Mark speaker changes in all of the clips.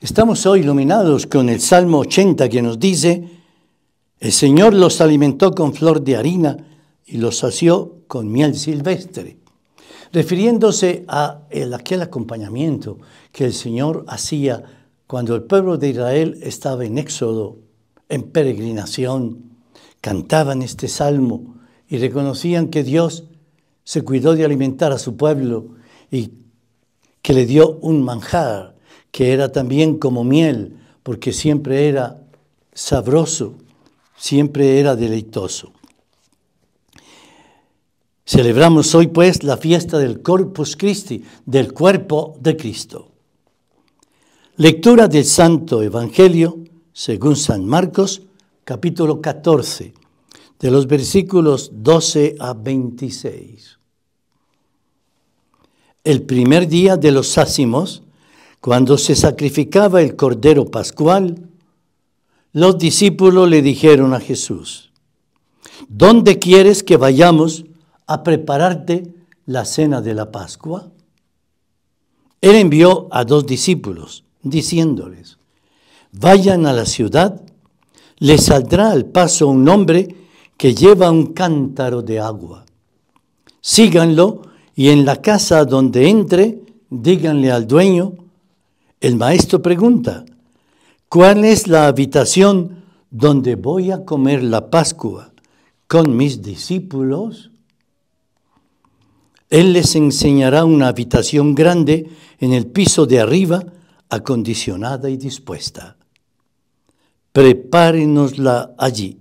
Speaker 1: Estamos hoy iluminados con el Salmo 80 que nos dice, el Señor los alimentó con flor de harina y los sació con miel silvestre, refiriéndose a aquel acompañamiento que el Señor hacía cuando el pueblo de Israel estaba en éxodo, en peregrinación. Cantaban este salmo y reconocían que Dios se cuidó de alimentar a su pueblo y que le dio un manjar que era también como miel, porque siempre era sabroso, siempre era deleitoso. Celebramos hoy pues la fiesta del Corpus Christi, del cuerpo de Cristo. Lectura del Santo Evangelio según San Marcos, capítulo 14, de los versículos 12 a 26. El primer día de los ácimos, cuando se sacrificaba el Cordero Pascual, los discípulos le dijeron a Jesús, ¿dónde quieres que vayamos a prepararte la cena de la Pascua? Él envió a dos discípulos diciéndoles, vayan a la ciudad, les saldrá al paso un hombre que lleva un cántaro de agua. Síganlo y en la casa donde entre, díganle al dueño, el maestro pregunta, ¿cuál es la habitación donde voy a comer la Pascua con mis discípulos? Él les enseñará una habitación grande en el piso de arriba, acondicionada y dispuesta. Prepárenosla allí.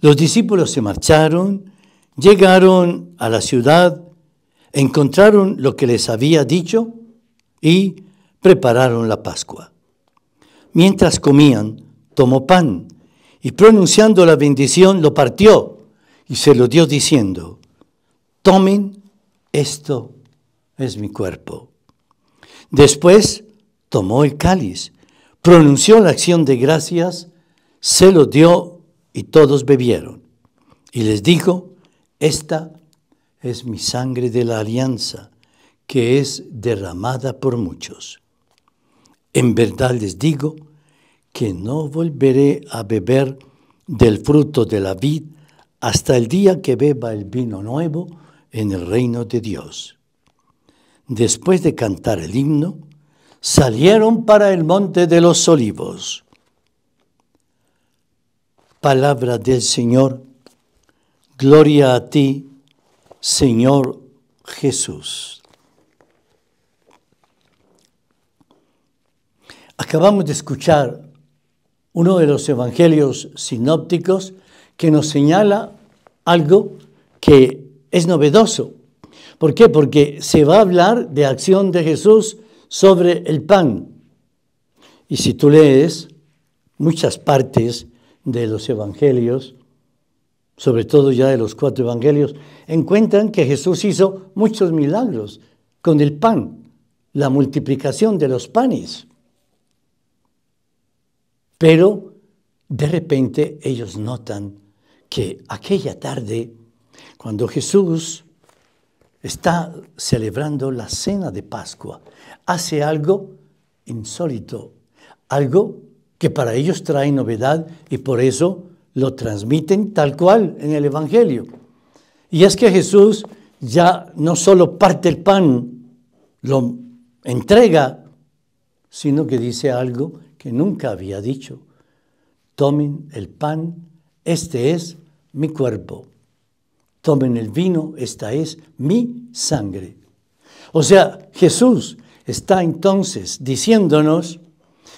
Speaker 1: Los discípulos se marcharon, llegaron a la ciudad, encontraron lo que les había dicho y prepararon la Pascua. Mientras comían, tomó pan y pronunciando la bendición lo partió y se lo dio diciendo, tomen esto es mi cuerpo. Después tomó el cáliz, pronunció la acción de gracias, se lo dio y todos bebieron. Y les dijo, esta es mi sangre de la alianza, que es derramada por muchos. En verdad les digo que no volveré a beber del fruto de la vid hasta el día que beba el vino nuevo en el reino de Dios. Después de cantar el himno, salieron para el monte de los olivos. Palabra del Señor, gloria a ti, Señor Jesús. Acabamos de escuchar uno de los evangelios sinópticos que nos señala algo que es novedoso. ¿Por qué? Porque se va a hablar de acción de Jesús sobre el pan. Y si tú lees muchas partes de los evangelios, sobre todo ya de los cuatro evangelios, encuentran que Jesús hizo muchos milagros con el pan, la multiplicación de los panes. Pero de repente ellos notan que aquella tarde, cuando Jesús está celebrando la cena de Pascua, hace algo insólito, algo que para ellos trae novedad y por eso lo transmiten tal cual en el Evangelio. Y es que Jesús ya no solo parte el pan, lo entrega, sino que dice algo nunca había dicho, tomen el pan, este es mi cuerpo. Tomen el vino, esta es mi sangre. O sea, Jesús está entonces diciéndonos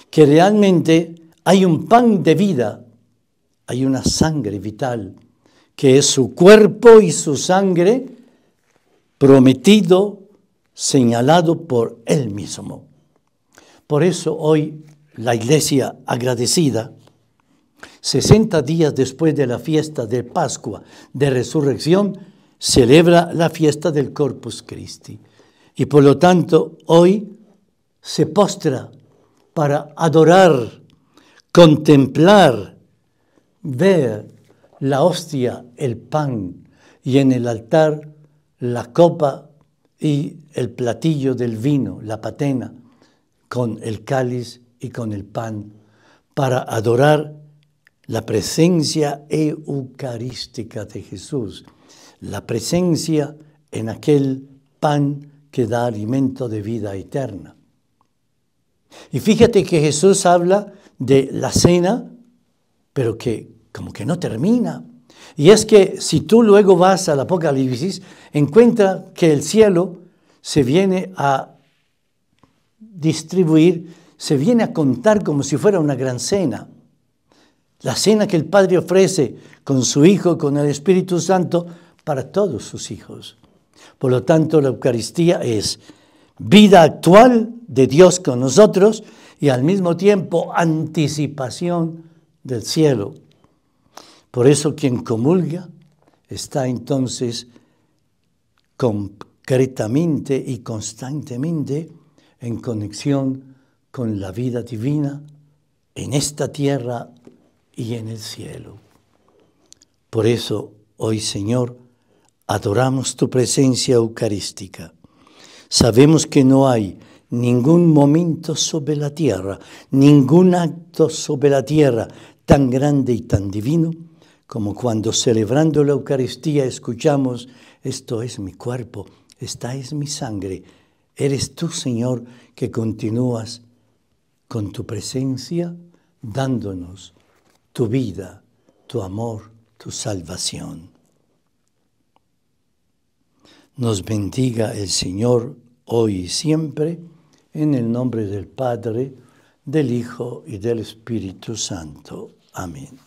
Speaker 1: que realmente hay un pan de vida, hay una sangre vital, que es su cuerpo y su sangre prometido, señalado por Él mismo. Por eso hoy la iglesia agradecida, 60 días después de la fiesta de Pascua de Resurrección, celebra la fiesta del Corpus Christi. Y por lo tanto, hoy se postra para adorar, contemplar, ver la hostia, el pan, y en el altar la copa y el platillo del vino, la patena, con el cáliz y con el pan para adorar la presencia eucarística de Jesús, la presencia en aquel pan que da alimento de vida eterna. Y fíjate que Jesús habla de la cena, pero que como que no termina. Y es que si tú luego vas al Apocalipsis, encuentra que el cielo se viene a distribuir se viene a contar como si fuera una gran cena. La cena que el Padre ofrece con su Hijo, con el Espíritu Santo, para todos sus hijos. Por lo tanto, la Eucaristía es vida actual de Dios con nosotros y al mismo tiempo anticipación del cielo. Por eso quien comulga está entonces concretamente y constantemente en conexión con la vida divina en esta tierra y en el cielo. Por eso hoy, Señor, adoramos tu presencia eucarística. Sabemos que no hay ningún momento sobre la tierra, ningún acto sobre la tierra tan grande y tan divino como cuando celebrando la Eucaristía escuchamos, esto es mi cuerpo, esta es mi sangre, eres tú, Señor, que continúas con tu presencia, dándonos tu vida, tu amor, tu salvación. Nos bendiga el Señor hoy y siempre, en el nombre del Padre, del Hijo y del Espíritu Santo. Amén.